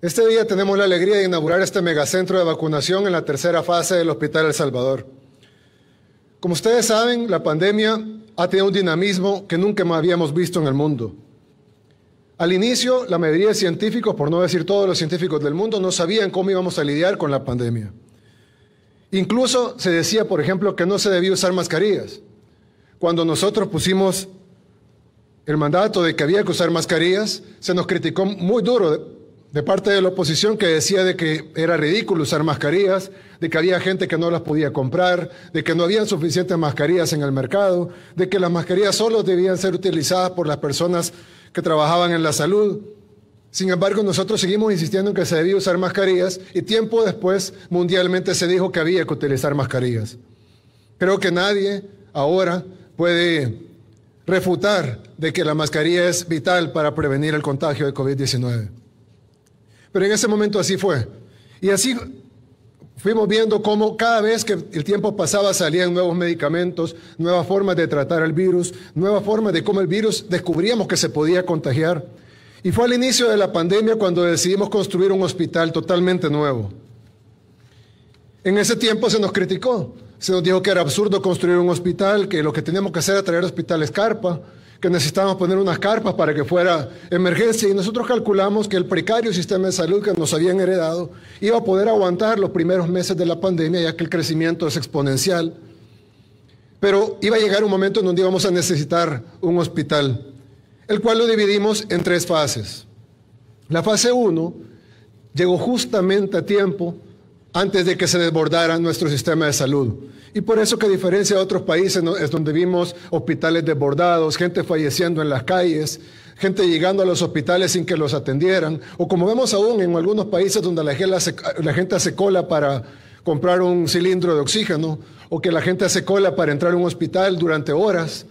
Este día tenemos la alegría de inaugurar este megacentro de vacunación en la tercera fase del Hospital El Salvador. Como ustedes saben, la pandemia ha tenido un dinamismo que nunca habíamos visto en el mundo. Al inicio, la mayoría de científicos, por no decir todos los científicos del mundo, no sabían cómo íbamos a lidiar con la pandemia. Incluso se decía, por ejemplo, que no se debía usar mascarillas. Cuando nosotros pusimos el mandato de que había que usar mascarillas, se nos criticó muy duro de parte de la oposición que decía de que era ridículo usar mascarillas, de que había gente que no las podía comprar, de que no habían suficientes mascarillas en el mercado, de que las mascarillas solo debían ser utilizadas por las personas que trabajaban en la salud. Sin embargo, nosotros seguimos insistiendo en que se debía usar mascarillas y tiempo después mundialmente se dijo que había que utilizar mascarillas. Creo que nadie ahora puede refutar de que la mascarilla es vital para prevenir el contagio de COVID-19. Pero en ese momento así fue. Y así fuimos viendo cómo cada vez que el tiempo pasaba salían nuevos medicamentos, nuevas formas de tratar el virus, nuevas formas de cómo el virus descubríamos que se podía contagiar. Y fue al inicio de la pandemia cuando decidimos construir un hospital totalmente nuevo. En ese tiempo se nos criticó, se nos dijo que era absurdo construir un hospital, que lo que teníamos que hacer era traer hospitales carpa, que necesitábamos poner unas carpas para que fuera emergencia y nosotros calculamos que el precario sistema de salud que nos habían heredado iba a poder aguantar los primeros meses de la pandemia ya que el crecimiento es exponencial, pero iba a llegar un momento en donde íbamos a necesitar un hospital, el cual lo dividimos en tres fases. La fase 1 llegó justamente a tiempo antes de que se desbordara nuestro sistema de salud. Y por eso que a diferencia de otros países es donde vimos hospitales desbordados, gente falleciendo en las calles, gente llegando a los hospitales sin que los atendieran, o como vemos aún en algunos países donde la gente se cola para comprar un cilindro de oxígeno, o que la gente hace cola para entrar a un hospital durante horas,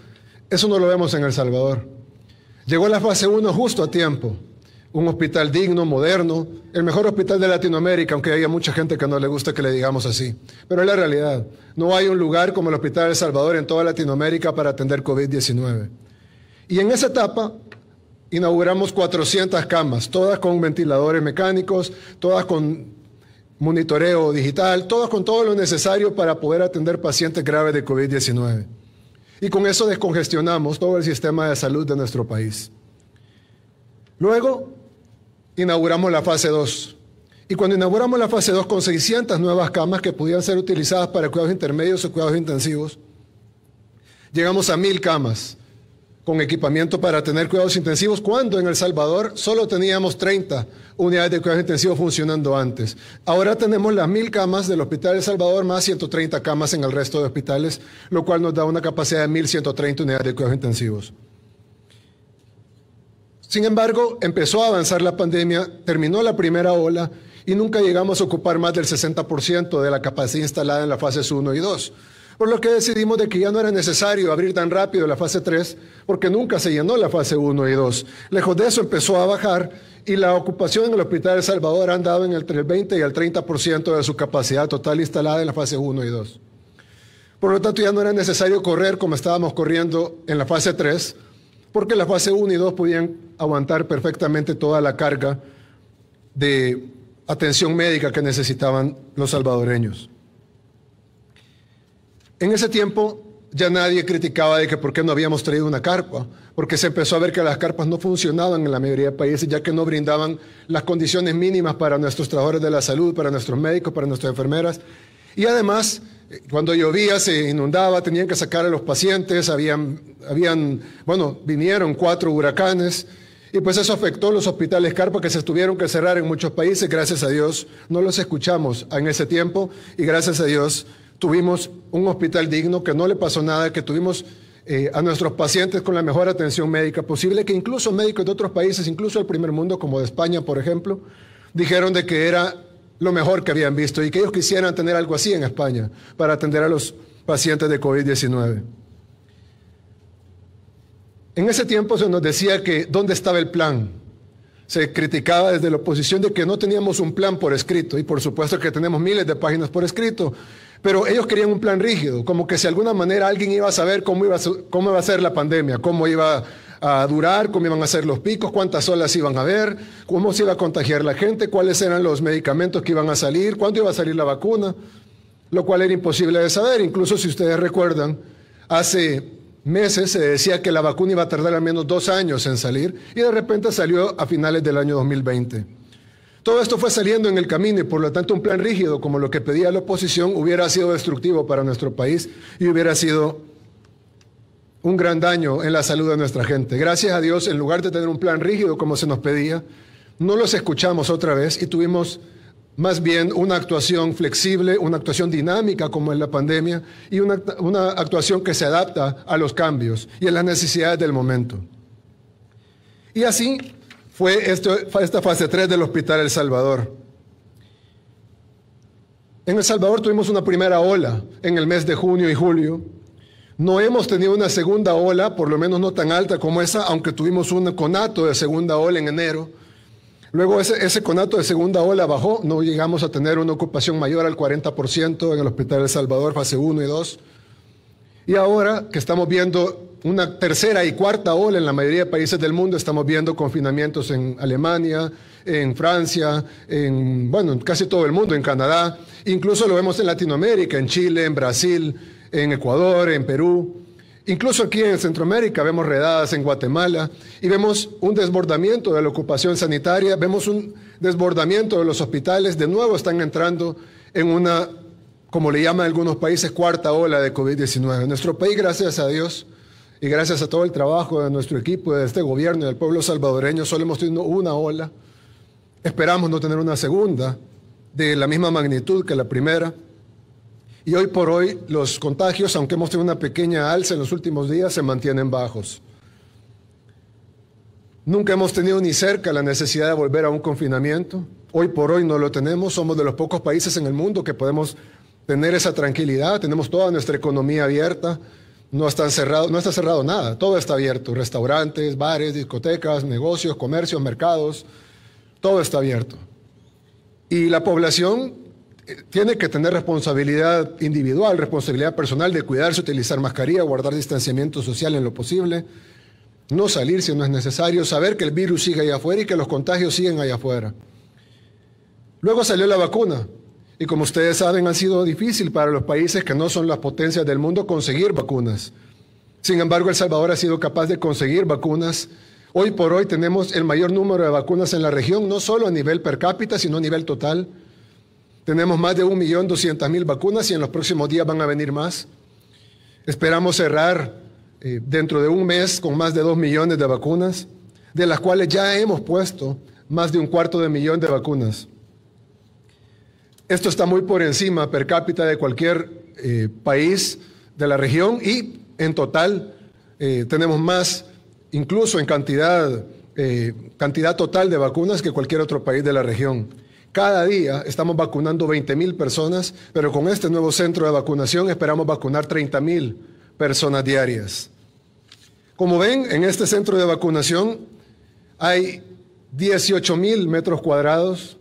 eso no lo vemos en El Salvador. Llegó la fase 1 justo a tiempo un hospital digno, moderno, el mejor hospital de Latinoamérica, aunque haya mucha gente que no le gusta que le digamos así. Pero es la realidad. No hay un lugar como el Hospital El Salvador en toda Latinoamérica para atender COVID-19. Y en esa etapa inauguramos 400 camas, todas con ventiladores mecánicos, todas con monitoreo digital, todas con todo lo necesario para poder atender pacientes graves de COVID-19. Y con eso descongestionamos todo el sistema de salud de nuestro país. Luego inauguramos la fase 2. Y cuando inauguramos la fase 2 con 600 nuevas camas que podían ser utilizadas para cuidados intermedios o cuidados intensivos, llegamos a 1000 camas con equipamiento para tener cuidados intensivos, cuando en El Salvador solo teníamos 30 unidades de cuidados intensivos funcionando antes. Ahora tenemos las 1.000 camas del Hospital El Salvador más 130 camas en el resto de hospitales, lo cual nos da una capacidad de 1.130 unidades de cuidados intensivos. Sin embargo, empezó a avanzar la pandemia, terminó la primera ola y nunca llegamos a ocupar más del 60% de la capacidad instalada en las fases 1 y 2. Por lo que decidimos de que ya no era necesario abrir tan rápido la fase 3 porque nunca se llenó la fase 1 y 2. Lejos de eso empezó a bajar y la ocupación en el Hospital El Salvador ha andado en entre el 20 y el 30% de su capacidad total instalada en la fase 1 y 2. Por lo tanto, ya no era necesario correr como estábamos corriendo en la fase 3 porque la fase 1 y 2 podían aguantar perfectamente toda la carga de atención médica que necesitaban los salvadoreños. En ese tiempo ya nadie criticaba de que por qué no habíamos traído una carpa, porque se empezó a ver que las carpas no funcionaban en la mayoría de países, ya que no brindaban las condiciones mínimas para nuestros trabajadores de la salud, para nuestros médicos, para nuestras enfermeras. Y además, cuando llovía se inundaba, tenían que sacar a los pacientes, habían, habían, bueno, vinieron cuatro huracanes y pues eso afectó los hospitales Carpa que se tuvieron que cerrar en muchos países. Gracias a Dios no los escuchamos en ese tiempo y gracias a Dios tuvimos un hospital digno, que no le pasó nada, que tuvimos eh, a nuestros pacientes con la mejor atención médica posible, que incluso médicos de otros países, incluso del primer mundo como de España, por ejemplo, dijeron de que era lo mejor que habían visto y que ellos quisieran tener algo así en España para atender a los pacientes de COVID-19. En ese tiempo se nos decía que dónde estaba el plan. Se criticaba desde la oposición de que no teníamos un plan por escrito y por supuesto que tenemos miles de páginas por escrito, pero ellos querían un plan rígido, como que si de alguna manera alguien iba a saber cómo iba a, cómo a ser la pandemia, cómo iba a durar, cómo iban a ser los picos, cuántas olas iban a haber, cómo se iba a contagiar la gente, cuáles eran los medicamentos que iban a salir, cuándo iba a salir la vacuna, lo cual era imposible de saber. Incluso si ustedes recuerdan, hace meses se decía que la vacuna iba a tardar al menos dos años en salir y de repente salió a finales del año 2020. Todo esto fue saliendo en el camino y por lo tanto un plan rígido como lo que pedía la oposición hubiera sido destructivo para nuestro país y hubiera sido un gran daño en la salud de nuestra gente. Gracias a Dios, en lugar de tener un plan rígido como se nos pedía, no los escuchamos otra vez y tuvimos más bien una actuación flexible, una actuación dinámica como en la pandemia y una, actuación que se adapta a los cambios y a las necesidades del momento. Y así fue esto, esta fase 3 del Hospital El Salvador. En El Salvador tuvimos una primera ola en el mes de junio y julio, no hemos tenido una segunda ola, por lo menos no tan alta como esa, aunque tuvimos un conato de segunda ola en enero. Luego ese, conato de segunda ola bajó, no llegamos a tener una ocupación mayor al 40% en el Hospital El Salvador, fase 1 y 2. Y ahora que estamos viendo una tercera y cuarta ola en la mayoría de países del mundo. Estamos viendo confinamientos en Alemania, en Francia, en bueno, en casi todo el mundo, en Canadá. Incluso lo vemos en Latinoamérica, en Chile, en Brasil, en Ecuador, en Perú. Incluso aquí en Centroamérica vemos redadas en Guatemala y vemos un desbordamiento de la ocupación sanitaria, vemos un desbordamiento de los hospitales, de nuevo están entrando en una, como le llaman algunos países, cuarta ola de COVID-19. Nuestro país, gracias a Dios y gracias a todo el trabajo de nuestro equipo, de este gobierno y del pueblo salvadoreño, solo hemos tenido una ola. Esperamos no tener una segunda de la misma magnitud que la primera. Y hoy por hoy los contagios, aunque hemos tenido una pequeña alza en los últimos días, se mantienen bajos. Nunca hemos tenido ni cerca la necesidad de volver a un confinamiento. Hoy por hoy no lo tenemos. Somos de los pocos países en el mundo que podemos tener esa tranquilidad. Tenemos toda nuestra economía abierta. No, no está cerrado nada. Todo está abierto. Restaurantes, bares, discotecas, negocios, comercios, mercados. Todo está abierto. Y la población tiene que tener responsabilidad individual, responsabilidad personal de cuidarse, utilizar mascarilla, guardar distanciamiento social en lo posible, no salir si no es necesario, saber que el virus sigue allá afuera y que los contagios siguen allá afuera. Luego salió la vacuna y como ustedes saben ha sido difícil para los países que no son las potencias del mundo conseguir vacunas. Sin embargo, El Salvador ha sido capaz de conseguir vacunas. Hoy por hoy tenemos el mayor número de vacunas en la región, no solo a nivel per cápita, sino a nivel total. Tenemos más de 1.200.000 vacunas y en los próximos días van a venir más. Esperamos cerrar eh, dentro de un mes con más de 2 millones de vacunas, de las cuales ya hemos puesto más de un cuarto de millón de vacunas. Esto está muy por encima per cápita de cualquier eh, país de la región y en total eh, tenemos más, incluso en cantidad, cantidad total de vacunas que cualquier otro país de la región. Cada día estamos vacunando 20 personas, pero con este nuevo centro de vacunación esperamos vacunar 30.000 personas diarias. Como ven, en este centro de vacunación hay 18 mil metros cuadrados.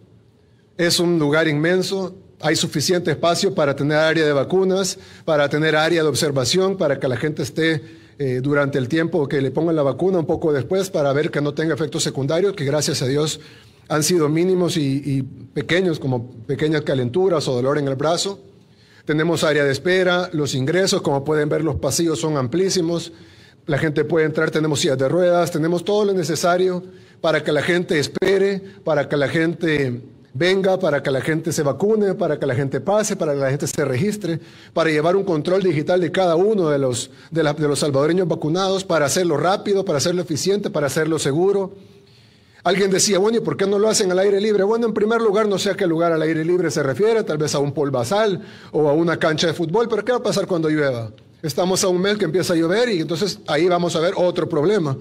Es un lugar inmenso. Hay suficiente espacio para tener área de vacunas, para tener área de observación, para que la gente esté eh, durante el tiempo que le pongan la vacuna, un poco después, para ver que no tenga efectos secundarios, que gracias a Dios han sido mínimos y, pequeños, como pequeñas calenturas o dolor en el brazo. Tenemos área de espera, los ingresos, como pueden ver, los pasillos son amplísimos, la gente puede entrar, tenemos sillas de ruedas, tenemos todo lo necesario para que la gente espere, para que la gente venga, para que la gente se vacune, para que la gente pase, para que la gente se registre, para llevar un control digital de cada uno de los, de, de los salvadoreños vacunados, para hacerlo rápido, para hacerlo eficiente, para hacerlo seguro Alguien decía, bueno, ¿y por qué no lo hacen al aire libre? Bueno, en primer lugar, no sé a qué lugar al aire libre se refiere, tal vez a un polvazal o a una cancha de fútbol, pero ¿qué va a pasar cuando llueva? Estamos a un mes que empieza a llover y entonces ahí vamos a ver otro problema.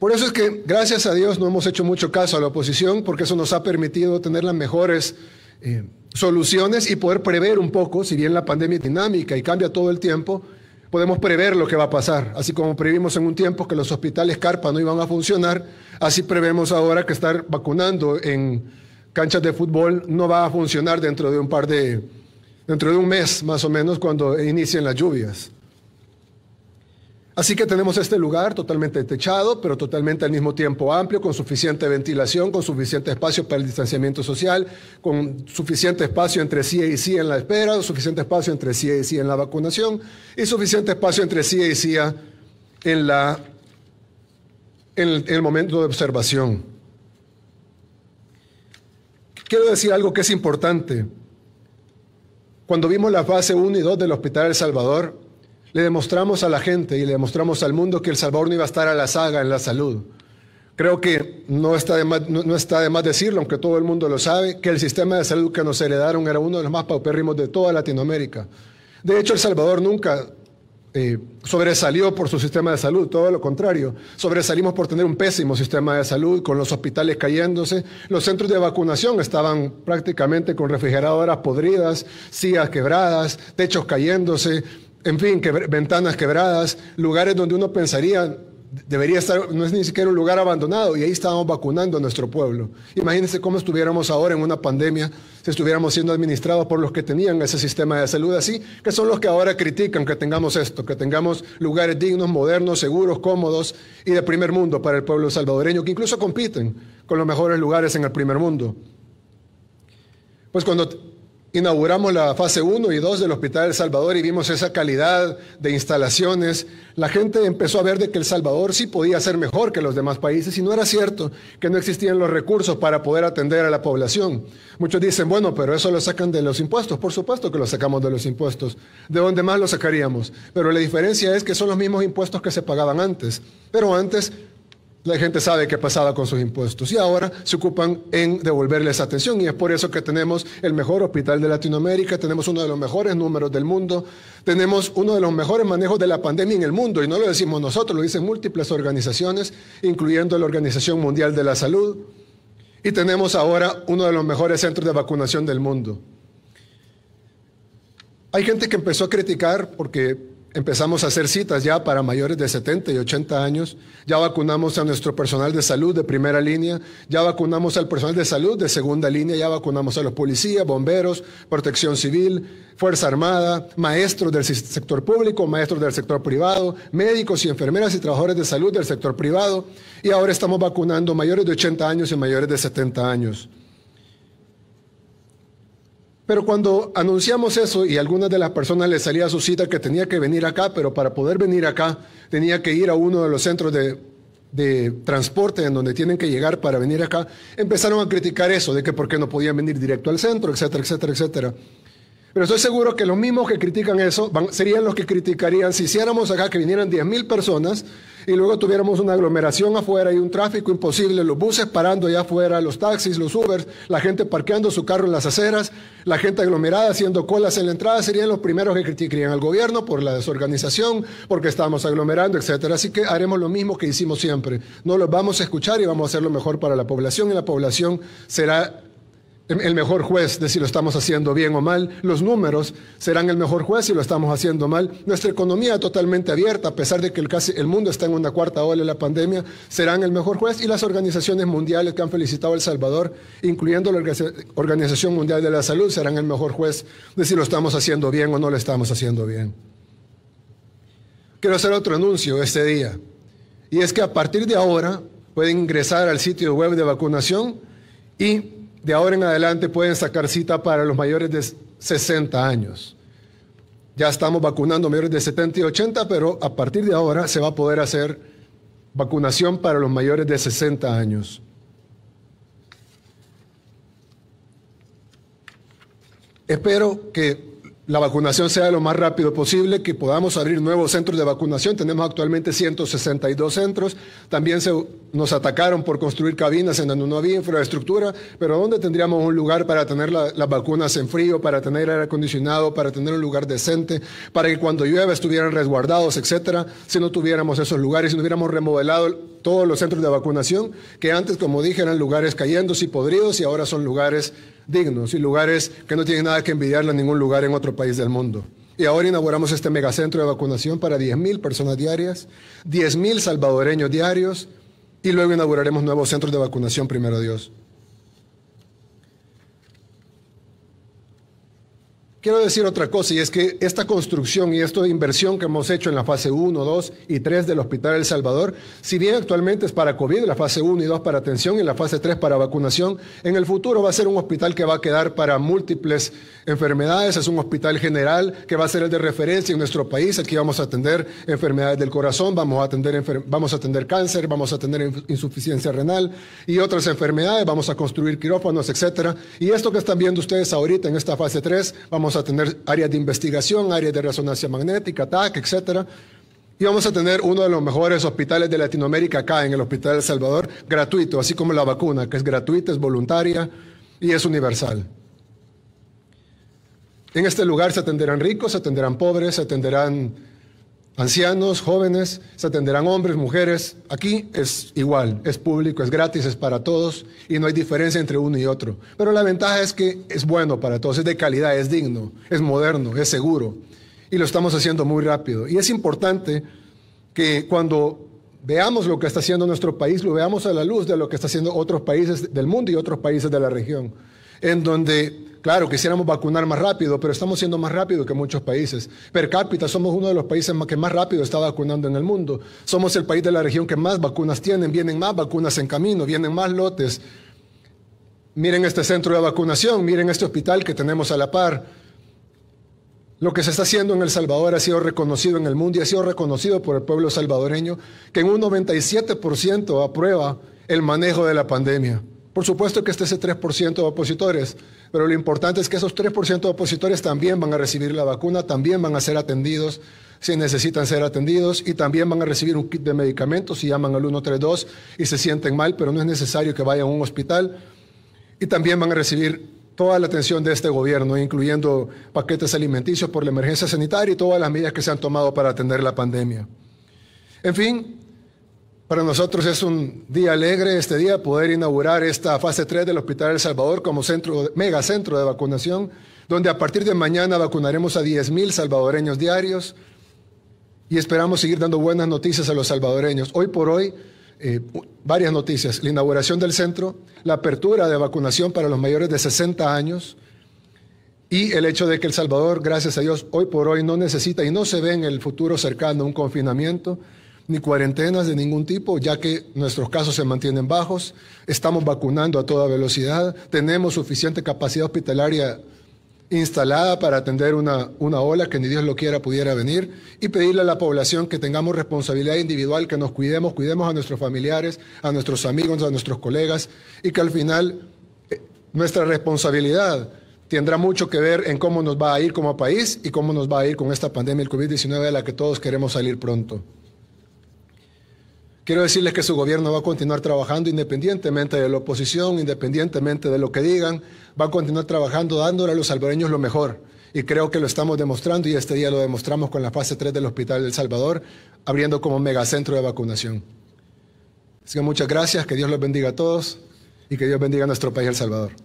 Por eso es que, gracias a Dios, no hemos hecho mucho caso a la oposición, porque eso nos ha permitido tener las mejores eh, soluciones y poder prever un poco, si bien la pandemia es dinámica y cambia todo el tiempo, podemos prever lo que va a pasar. Así como previmos en un tiempo que los hospitales Carpa no iban a funcionar, Así prevemos ahora que estar vacunando en canchas de fútbol no va a funcionar dentro de un par de, dentro de un mes más o menos cuando inicien las lluvias. Así que tenemos este lugar totalmente techado, pero totalmente al mismo tiempo amplio, con suficiente ventilación, con suficiente espacio para el distanciamiento social, con suficiente espacio entre sí y sí en la espera, suficiente espacio entre sí y sí en la vacunación y suficiente espacio entre sí y sí en la en el, momento de observación. Quiero decir algo que es importante. Cuando vimos la fase 1 y 2 del Hospital El Salvador, le demostramos a la gente y le demostramos al mundo que El Salvador no iba a estar a la saga en la salud. Creo que no está, más, no, no está de más decirlo, aunque todo el mundo lo sabe, que el sistema de salud que nos heredaron era uno de los más paupérrimos de toda Latinoamérica. De hecho, El Salvador nunca eh, sobresalió por su sistema de salud, todo lo contrario. Sobresalimos por tener un pésimo sistema de salud, con los hospitales cayéndose. Los centros de vacunación estaban prácticamente con refrigeradoras podridas, sillas quebradas, techos cayéndose, en fin, que, ventanas quebradas, lugares donde uno pensaría debería estar, no es ni siquiera un lugar abandonado, y ahí estábamos vacunando a nuestro pueblo. Imagínense cómo estuviéramos ahora en una pandemia, si estuviéramos siendo administrados por los que tenían ese sistema de salud así, que son los que ahora critican que tengamos esto, que tengamos lugares dignos, modernos, seguros, cómodos y de primer mundo para el pueblo salvadoreño, que incluso compiten con los mejores lugares en el primer mundo. Pues cuando inauguramos la fase 1 y 2 del Hospital El Salvador y vimos esa calidad de instalaciones, la gente empezó a ver de que El Salvador sí podía ser mejor que los demás países y no era cierto que no existían los recursos para poder atender a la población. Muchos dicen, bueno, pero eso lo sacan de los impuestos. Por supuesto que lo sacamos de los impuestos. ¿De dónde más lo sacaríamos? Pero la diferencia es que son los mismos impuestos que se pagaban antes. Pero antes la gente sabe qué pasaba con sus impuestos y ahora se ocupan en devolverles atención y es por eso que tenemos el mejor hospital de Latinoamérica, tenemos uno de los mejores números del mundo, tenemos uno de los mejores manejos de la pandemia en el mundo y no lo decimos nosotros, lo dicen múltiples organizaciones, incluyendo la Organización Mundial de la Salud y tenemos ahora uno de los mejores centros de vacunación del mundo. Hay gente que empezó a criticar porque empezamos a hacer citas ya para mayores de 70 y 80 años, ya vacunamos a nuestro personal de salud de primera línea, ya vacunamos al personal de salud de segunda línea, ya vacunamos a los policías, bomberos, protección civil, Fuerza Armada, maestros del sector público, maestros del sector privado, médicos y enfermeras y trabajadores de salud del sector privado, y ahora estamos vacunando mayores de 80 años y mayores de 70 años. Pero cuando anunciamos eso y a algunas de las personas les salía su cita que tenía que venir acá, pero para poder venir acá tenía que ir a uno de los centros de, de transporte en donde tienen que llegar para venir acá, empezaron a criticar eso, de que por qué no podían venir directo al centro, etcétera, etcétera, etcétera. Pero estoy seguro que los mismos que critican eso serían los que criticarían si hiciéramos acá que vinieran 10.000 personas y luego tuviéramos una aglomeración afuera y un tráfico imposible, los buses parando allá afuera, los taxis, los Ubers, la gente parqueando su carro en las aceras, la gente aglomerada haciendo colas en la entrada, serían los primeros que criticarían al gobierno por la desorganización, porque estamos aglomerando, etcétera. Así que haremos lo mismo que hicimos siempre. No los vamos a escuchar y vamos a hacer lo mejor para la población y la población será el mejor juez de si lo estamos haciendo bien o mal. Los números serán el mejor juez si lo estamos haciendo mal. Nuestra economía totalmente abierta, a pesar de que el, casi, el mundo está en una cuarta ola de la pandemia, serán el mejor juez. Y las organizaciones mundiales que han felicitado a El Salvador, incluyendo la Organización Mundial de la Salud, serán el mejor juez de si lo estamos haciendo bien o no lo estamos haciendo bien. Quiero hacer otro anuncio este día. Y es que a partir de ahora pueden ingresar al sitio web de vacunación y de ahora en adelante pueden sacar cita para los mayores de 60 años. Ya estamos vacunando mayores de 70 y 80, pero a partir de ahora se va a poder hacer vacunación para los mayores de 60 años. Espero que la vacunación sea lo más rápido posible, que podamos abrir nuevos centros de vacunación. Tenemos actualmente 162 centros. También se, nos atacaron por construir cabinas en donde no había infraestructura, pero ¿dónde tendríamos un lugar para tener las vacunas en frío, para tener aire acondicionado, para tener un lugar decente, para que cuando llueva estuvieran resguardados, etcétera? Si no tuviéramos esos lugares, si no hubiéramos remodelado todos los centros de vacunación, que antes, como dije, eran lugares cayendos y podridos y ahora son lugares dignos y lugares que no tienen nada que envidiarle a ningún lugar en otro país del mundo. Y ahora inauguramos este megacentro de vacunación para 10.000 personas diarias, 10.000 salvadoreños diarios, y luego inauguraremos nuevos centros de vacunación, primero Dios. Quiero decir otra cosa, y es que esta construcción y esta inversión que hemos hecho en la fase 1, 2 y 3 del Hospital El Salvador, si bien actualmente es para COVID, la fase 1 y 2 para atención y la fase 3 para vacunación, en el futuro va a ser un hospital que va a quedar para múltiples enfermedades, es un hospital general que va a ser el de referencia en nuestro país, aquí vamos a atender enfermedades del corazón, vamos a atender, vamos a atender cáncer, vamos a atender insuficiencia renal y otras enfermedades, vamos a construir quirófanos, etcétera. Y esto que están viendo ustedes ahorita en esta fase 3, vamos a tener áreas de investigación, áreas de resonancia magnética, TAC, etc. Y vamos a tener uno de los mejores hospitales de Latinoamérica acá en el Hospital El Salvador, gratuito, así como la vacuna, que es gratuita, es voluntaria y es universal. En este lugar se atenderán ricos, se atenderán pobres, se atenderán ancianos, jóvenes, se atenderán hombres, mujeres. Aquí es igual, es público, es gratis, es para todos y no hay diferencia entre uno y otro. Pero la ventaja es que es bueno para todos, es de calidad, es digno, es moderno, es seguro y lo estamos haciendo muy rápido. Y es importante que cuando veamos lo que está haciendo nuestro país, lo veamos a la luz de lo que está haciendo otros países del mundo y otros países de la región, en donde Claro, quisiéramos vacunar más rápido, pero estamos siendo más rápido que muchos países. Per cápita somos uno de los países que más rápido está vacunando en el mundo. Somos el país de la región que más vacunas tienen, vienen más vacunas en camino, vienen más lotes. Miren este centro de vacunación, miren este hospital que tenemos a la par. Lo que se está haciendo en El Salvador ha sido reconocido en el mundo y ha sido reconocido por el pueblo salvadoreño, que en un 97% aprueba el manejo de la pandemia. Por supuesto que este es el 3% de opositores, pero lo importante es que esos 3% de opositores también van a recibir la vacuna, también van a ser atendidos si necesitan ser atendidos y también van a recibir un kit de medicamentos si llaman al 132 y se sienten mal, pero no es necesario que vayan a un hospital. Y también van a recibir toda la atención de este gobierno, incluyendo paquetes alimenticios por la emergencia sanitaria y todas las medidas que se han tomado para atender la pandemia. En fin, para nosotros es un día alegre este día poder inaugurar esta fase 3 del Hospital El Salvador como centro, megacentro de vacunación, donde a partir de mañana vacunaremos a 10.000 salvadoreños diarios y esperamos seguir dando buenas noticias a los salvadoreños. Hoy por hoy, eh, varias noticias. La inauguración del centro, la apertura de vacunación para los mayores de 60 años y el hecho de que El Salvador, gracias a Dios, hoy por hoy no necesita y no se ve en el futuro cercano un confinamiento ni cuarentenas de ningún tipo, ya que nuestros casos se mantienen bajos, estamos vacunando a toda velocidad, tenemos suficiente capacidad hospitalaria instalada para atender una, ola que ni Dios lo quiera pudiera venir y pedirle a la población que tengamos responsabilidad individual, que nos cuidemos, cuidemos a nuestros familiares, a nuestros amigos, a nuestros colegas y que al final eh, nuestra responsabilidad tendrá mucho que ver en cómo nos va a ir como país y cómo nos va a ir con esta pandemia del COVID-19 a la que todos queremos salir pronto. Quiero decirles que su gobierno va a continuar trabajando independientemente de la oposición, independientemente de lo que digan, va a continuar trabajando dándole a los salvadoreños lo mejor. Y creo que lo estamos demostrando y este día lo demostramos con la fase 3 del Hospital del Salvador, abriendo como megacentro de vacunación. Así que muchas gracias, que Dios los bendiga a todos y que Dios bendiga a nuestro país, El Salvador.